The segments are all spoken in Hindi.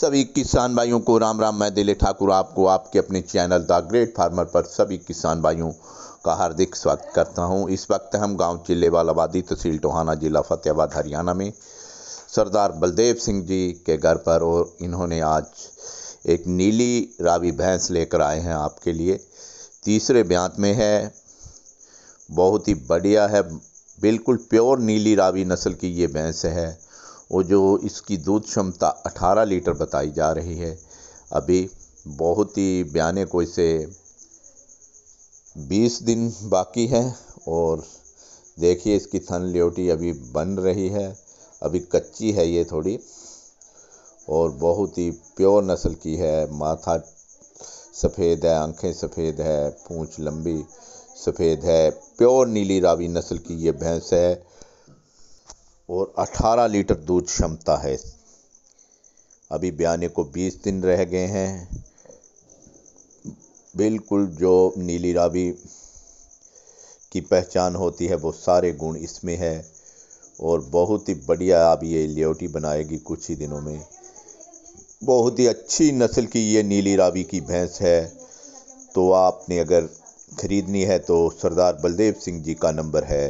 सभी किसान भाइयों को राम राम मैं दिले ठाकुर आपको आपके अपने चैनल द ग्रेट फार्मर पर सभी किसान भाइयों का हार्दिक स्वागत करता हूं इस वक्त हम गांव चिल्लेवाल आबादी तहसील टोहाना जिला फतेहाबाद हरियाणा में सरदार बलदेव सिंह जी के घर पर और इन्होंने आज एक नीली रावी भैंस लेकर आए हैं आपके लिए तीसरे ब्यांत में है बहुत ही बढ़िया है बिल्कुल प्योर नीली रावी नस्ल की ये भैंस है और जो इसकी दूध क्षमता 18 लीटर बताई जा रही है अभी बहुत ही बयाने को इसे 20 दिन बाकी है और देखिए इसकी थन लियोटी अभी बन रही है अभी कच्ची है ये थोड़ी और बहुत ही प्योर नस्ल की है माथा सफ़ेद है आंखें सफ़ेद है पूंछ लंबी सफ़ेद है प्योर नीली रावी नस्ल की ये भैंस है और 18 लीटर दूध क्षमता है अभी ब्याने को 20 दिन रह गए हैं बिल्कुल जो नीली रावी की पहचान होती है वो सारे गुण इसमें है और बहुत ही बढ़िया अब ये लियोटी बनाएगी कुछ ही दिनों में बहुत ही अच्छी नस्ल की ये नीली रावी की भैंस है तो आपने अगर ख़रीदनी है तो सरदार बलदेव सिंह जी का नंबर है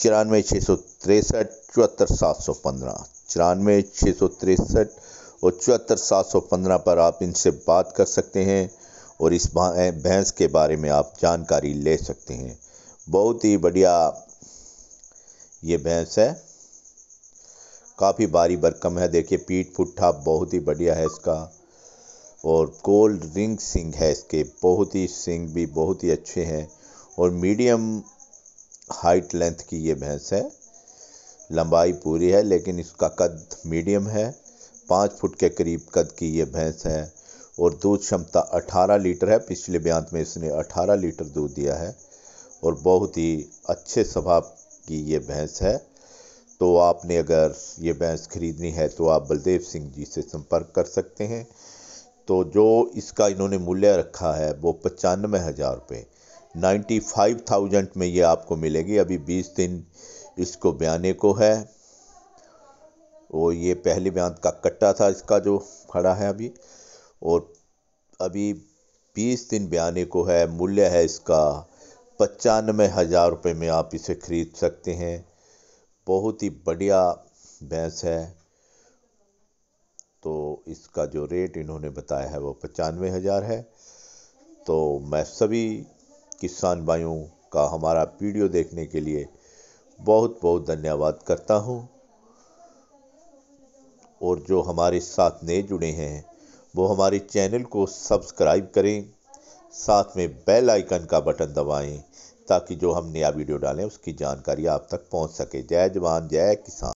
चौरानवे छः सौ तिरसठ चौहत्तर सात सौ पंद्रह चौरानवे छः सौ तिरसठ और चौहत्तर सात सौ पंद्रह पर आप इनसे बात कर सकते हैं और इस भैंस के बारे में आप जानकारी ले सकते हैं बहुत ही बढ़िया ये भैंस है काफ़ी भारी बरकम है देखिए पीठ पुट्ठा बहुत ही बढ़िया है इसका और कोल्ड रिंग सिंग है इसके बहुत ही सिंग भी बहुत ही अच्छे हैं और मीडियम हाइट लेंथ की ये भैंस है लंबाई पूरी है लेकिन इसका कद मीडियम है पाँच फुट के करीब कद की ये भैंस है और दूध क्षमता 18 लीटर है पिछले बयान में इसने 18 लीटर दूध दिया है और बहुत ही अच्छे स्वभाव की ये भैंस है तो आपने अगर ये भैंस खरीदनी है तो आप बलदेव सिंह जी से संपर्क कर सकते हैं तो जो इसका इन्होंने मूल्य रखा है वो पचानवे हज़ार रुपये नाइन्टी फाइव थाउजेंड में ये आपको मिलेगी अभी बीस दिन इसको बयाने को है वो ये पहले बयान का कट्टा था इसका जो खड़ा है अभी और अभी बीस दिन बयाने को है मूल्य है इसका पचानवे हज़ार रुपये में आप इसे ख़रीद सकते हैं बहुत ही बढ़िया भैंस है तो इसका जो रेट इन्होंने बताया है वो पचानवे हज़ार है तो मैं सभी किसान भाइयों का हमारा वीडियो देखने के लिए बहुत बहुत धन्यवाद करता हूँ और जो हमारे साथ नए जुड़े हैं वो हमारे चैनल को सब्सक्राइब करें साथ में बेल आइकन का बटन दबाएं ताकि जो हम नया वीडियो डालें उसकी जानकारी आप तक पहुंच सके जय जवान जय किसान